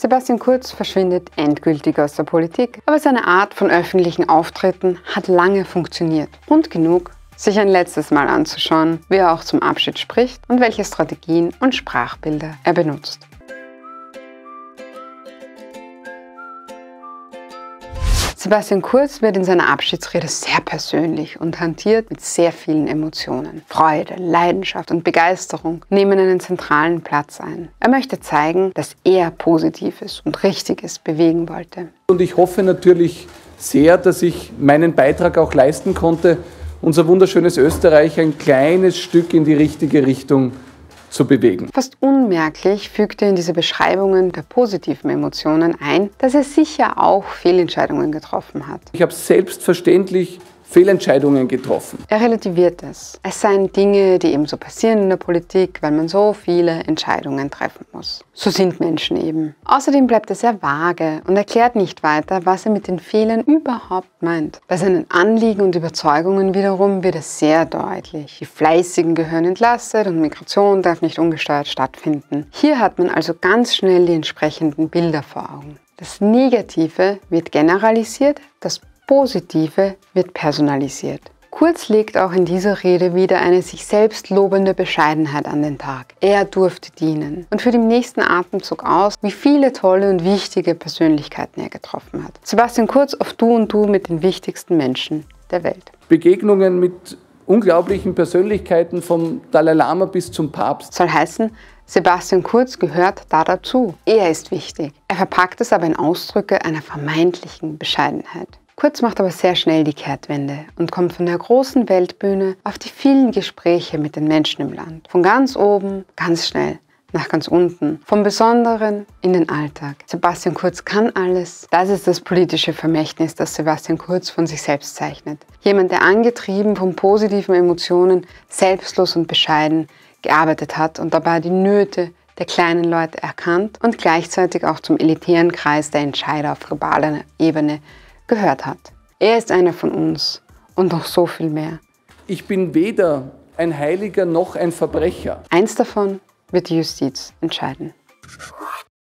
Sebastian Kurz verschwindet endgültig aus der Politik, aber seine Art von öffentlichen Auftritten hat lange funktioniert. Und genug, sich ein letztes Mal anzuschauen, wie er auch zum Abschied spricht und welche Strategien und Sprachbilder er benutzt. Sebastian Kurz wird in seiner Abschiedsrede sehr persönlich und hantiert mit sehr vielen Emotionen. Freude, Leidenschaft und Begeisterung nehmen einen zentralen Platz ein. Er möchte zeigen, dass er Positives und Richtiges bewegen wollte. Und ich hoffe natürlich sehr, dass ich meinen Beitrag auch leisten konnte, unser wunderschönes Österreich ein kleines Stück in die richtige Richtung zu zu bewegen. Fast unmerklich fügt er in diese Beschreibungen der positiven Emotionen ein, dass er sicher auch Fehlentscheidungen getroffen hat. Ich habe selbstverständlich Fehlentscheidungen getroffen. Er relativiert es. Es seien Dinge, die eben so passieren in der Politik, weil man so viele Entscheidungen treffen muss. So sind Menschen eben. Außerdem bleibt er sehr vage und erklärt nicht weiter, was er mit den Fehlern überhaupt meint. Bei seinen Anliegen und Überzeugungen wiederum wird es sehr deutlich. Die Fleißigen gehören entlastet und Migration darf nicht ungesteuert stattfinden. Hier hat man also ganz schnell die entsprechenden Bilder vor Augen. Das Negative wird generalisiert, das Positive wird personalisiert. Kurz legt auch in dieser Rede wieder eine sich selbst lobende Bescheidenheit an den Tag. Er durfte dienen und führt im nächsten Atemzug aus, wie viele tolle und wichtige Persönlichkeiten er getroffen hat. Sebastian Kurz auf Du und Du mit den wichtigsten Menschen der Welt. Begegnungen mit unglaublichen Persönlichkeiten vom Dalai Lama bis zum Papst. Soll heißen, Sebastian Kurz gehört da dazu. Er ist wichtig. Er verpackt es aber in Ausdrücke einer vermeintlichen Bescheidenheit. Kurz macht aber sehr schnell die Kehrtwende und kommt von der großen Weltbühne auf die vielen Gespräche mit den Menschen im Land. Von ganz oben, ganz schnell, nach ganz unten, vom Besonderen in den Alltag. Sebastian Kurz kann alles. Das ist das politische Vermächtnis, das Sebastian Kurz von sich selbst zeichnet. Jemand, der angetrieben von positiven Emotionen, selbstlos und bescheiden gearbeitet hat und dabei die Nöte der kleinen Leute erkannt und gleichzeitig auch zum elitären Kreis der Entscheider auf globaler Ebene gehört hat. Er ist einer von uns und noch so viel mehr. Ich bin weder ein Heiliger noch ein Verbrecher. Eins davon wird die Justiz entscheiden.